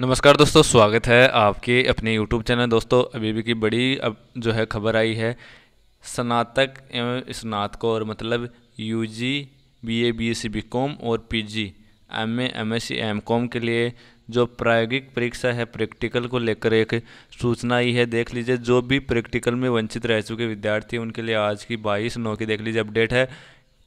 नमस्कार दोस्तों स्वागत है आपके अपने यूट्यूब चैनल दोस्तों अभी भी की बड़ी अब जो है खबर आई है स्नातक एवं स्नातकों और मतलब यूजी बीए बीएससी बीकॉम और पीजी एमए एमएससी एमकॉम के लिए जो प्रायोगिक परीक्षा है प्रैक्टिकल को लेकर एक सूचना आई है देख लीजिए जो भी प्रैक्टिकल में वंचित रह चुके विद्यार्थी उनके लिए आज की बाईस नौ की देख लीजिए अपडेट है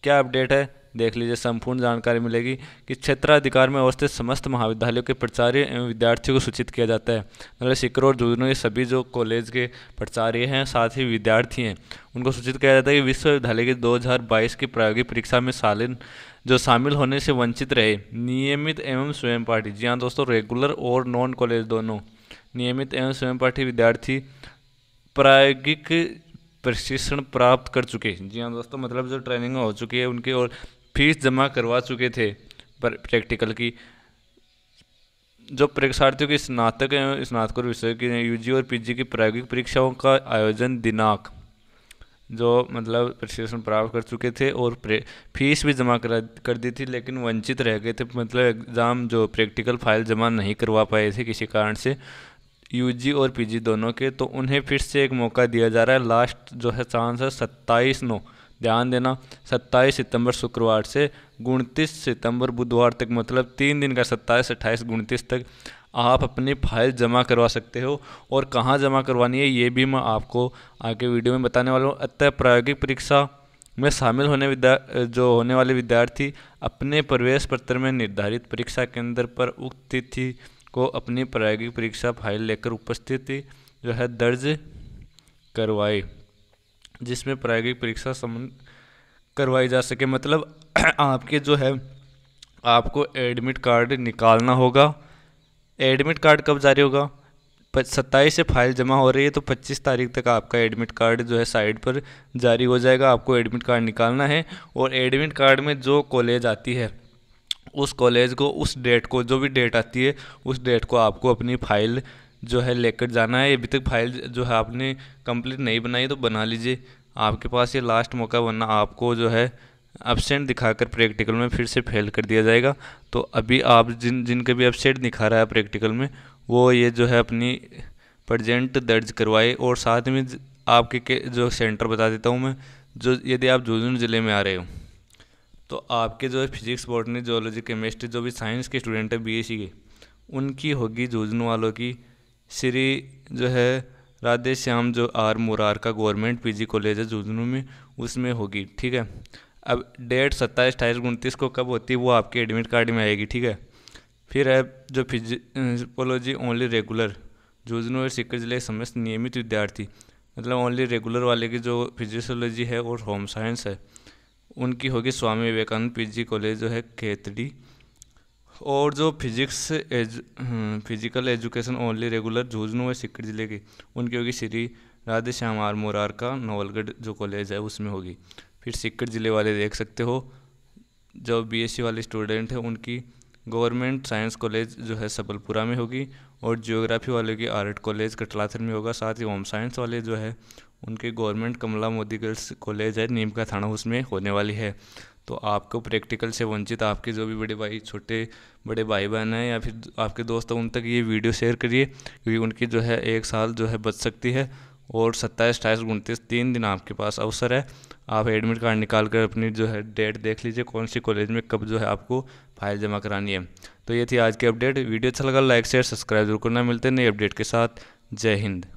क्या अपडेट है देख लीजिए संपूर्ण जानकारी मिलेगी कि क्षेत्राधिकार में अवस्थित समस्त महाविद्यालयों के प्राचार्य एवं विद्यार्थियों को सूचित किया जाता है मतलब सिकर और जुजनों के सभी जो कॉलेज के प्राचार्य हैं साथ ही विद्यार्थी हैं उनको सूचित किया जाता है कि विश्वविद्यालय की दो की प्रायोगिक परीक्षा में शालीन जो शामिल होने से वंचित रहे नियमित एवं स्वयं पाठी जी हाँ दोस्तों रेगुलर और नॉन कॉलेज दोनों नियमित एवं स्वयं पाठी विद्यार्थी प्रायोगिक प्रशिक्षण प्राप्त कर चुके हैं जी हाँ दोस्तों मतलब जो ट्रेनिंग हो चुकी है उनकी और फीस जमा करवा चुके थे पर प्रैक्टिकल की जो परीक्षार्थियों की स्नातक एवं स्नातकोर विषय की जी और पीजी की प्रायोगिक परीक्षाओं का आयोजन दिनांक जो मतलब प्रशिक्षण प्राप्त कर चुके थे और फीस भी जमा करा कर दी थी लेकिन वंचित रह गए थे मतलब एग्ज़ाम जो प्रैक्टिकल फाइल जमा नहीं करवा पाए थे किसी कारण से यूजी और पीजी दोनों के तो उन्हें फिर से एक मौका दिया जा रहा है लास्ट जो है चांस है सत्ताईस नौ ध्यान देना 27 सितंबर शुक्रवार से उनतीस सितंबर बुधवार तक मतलब तीन दिन का 27 अट्ठाईस उनतीस तक आप अपनी फाइल जमा करवा सकते हो और कहाँ जमा करवानी है ये भी मैं आपको आगे वीडियो में बताने वाला हूँ अतः प्रायोगिक परीक्षा में शामिल होने विद्या जो होने वाले विद्यार्थी अपने प्रवेश पत्र में निर्धारित परीक्षा केंद्र पर उक्त तिथि को अपनी प्रायोगिक परीक्षा फाइल लेकर उपस्थिति जो है दर्ज करवाई जिसमें प्रायोगिक परीक्षा संबंध करवाई जा सके मतलब आपके जो है आपको एडमिट कार्ड निकालना होगा एडमिट कार्ड कब जारी होगा सत्ताईस से फाइल जमा हो रही है तो पच्चीस तारीख तक आपका एडमिट कार्ड जो है साइट पर जारी हो जाएगा आपको एडमिट कार्ड निकालना है और एडमिट कार्ड में जो कॉलेज आती है उस कॉलेज को उस डेट को जो भी डेट आती है उस डेट को आपको अपनी फाइल जो है लेकर जाना है अभी तक फाइल जो है आपने कंप्लीट नहीं बनाई तो बना लीजिए आपके पास ये लास्ट मौका बनना आपको जो है अपसेंट दिखाकर प्रैक्टिकल में फिर से फेल कर दिया जाएगा तो अभी आप जिन जिनके भी अपसेट दिखा रहा है प्रैक्टिकल में वो ये जो है अपनी प्रजेंट दर्ज करवाए और साथ में आपके के जो सेंटर बता देता हूँ मैं जो यदि आप जोजन ज़िले में आ रहे हो तो आपके जो है फिजिक्स बॉटनी जोलॉजी केमिस्ट्री जो भी साइंस के स्टूडेंट हैं बी के उनकी होगी जोजन वालों की श्री जो है राधे श्याम जो आर मुरार का गवर्नमेंट पीजी कॉलेज है झुंझुनू में उसमें होगी ठीक है अब डेट सत्ताईस अट्ठाईस उनतीस को कब होती है वो आपके एडमिट कार्ड में आएगी ठीक है फिर है जो फिजिकोलॉजी ओनली रेगुलर झुंझुनू और सीकर जिले समस्त नियमित विद्यार्थी मतलब ओनली रेगुलर वाले की जो फिजिसोलॉजी है और होम साइंस है उनकी होगी स्वामी विवेकानंद पीजी कॉलेज जो है खेतड़ी और जो physics ed physical education only regular Jhunjhunu है सिक्किर जिले की उनकी होगी श्री राधे श्याम आर मोरार का नवलगढ़ जो कॉलेज है उसमें होगी फिर सिक्किर जिले वाले देख सकते हो जो बीएससी वाले स्टूडेंट हैं उनकी गवर्नमेंट साइंस कॉलेज जो है सबलपुरा में होगी और जियोग्राफी वाले की आर्ट कॉलेज कटलाथर में होगा साथ ही होम साइंस वाले जो है उनके government Kamala Modi girls college है नीम का थाना उसमें होने वाली है तो आपको प्रैक्टिकल से वंचित आपके जो भी बड़े भाई छोटे बड़े भाई बहन हैं या फिर आपके दोस्त उन तक ये वीडियो शेयर करिए क्योंकि उनकी जो है एक साल जो है बच सकती है और सत्ताईस अट्ठाईस उनतीस तीन दिन आपके पास अवसर है आप एडमिट कार्ड निकाल कर अपनी जो है डेट देख लीजिए कौन सी कॉलेज में कब जो है आपको फाइल जमा करानी है तो ये थी आज की अपडेट वीडियो अच्छा लगा लाइक शेयर सब्सक्राइब जरूर करना मिलते हैं नई अपडेट के साथ जय हिंद